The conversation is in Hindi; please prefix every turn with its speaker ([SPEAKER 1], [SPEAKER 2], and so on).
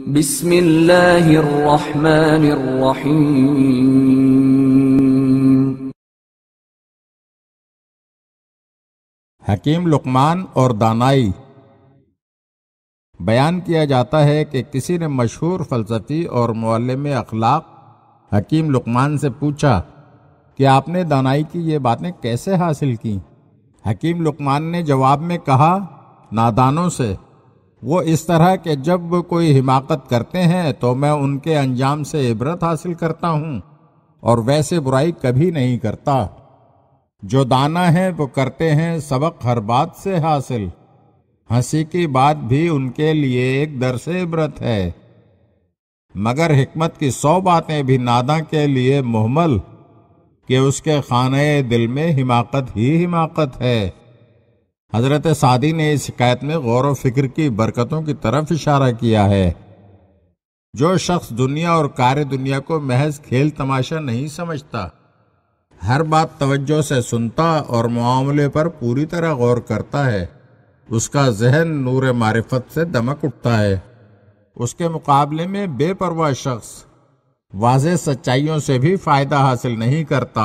[SPEAKER 1] हकीम लुकमान और दानाई बयान किया जाता है कि किसी
[SPEAKER 2] ने मशहूर फ़लसफ़ी और मौलम अखलाक हकीम लुकमान से पूछा कि आपने दानाई की ये बातें कैसे हासिल की हकीम लुकमान ने जवाब में कहा नादानों से वो इस तरह के जब कोई हिमाकत करते हैं तो मैं उनके अंजाम से इबरत हासिल करता हूँ और वैसे बुराई कभी नहीं करता जो दाना है वो करते हैं सबक हर बात से हासिल हंसी की बात भी उनके लिए एक दर से इबरत है मगर हिकमत की सौ बातें भी नादा के लिए मुहमल कि उसके खाने दिल में हिमाकत ही हिमाकत है हजरत सादी ने इस शिकायत में गौर व फिक्र की बरकतों की तरफ इशारा किया है जो शख्स दुनिया और कार्य दुनिया को महज खेल तमाशा नहीं समझता हर बात तवज्जो से सुनता और मामले पर पूरी तरह गौर करता है उसका जहन नूर मारिफत से दमक उठता है उसके मुकाबले में बेपरवाह शख्स वाज सच्चाइयों से भी फ़ायदा हासिल नहीं करता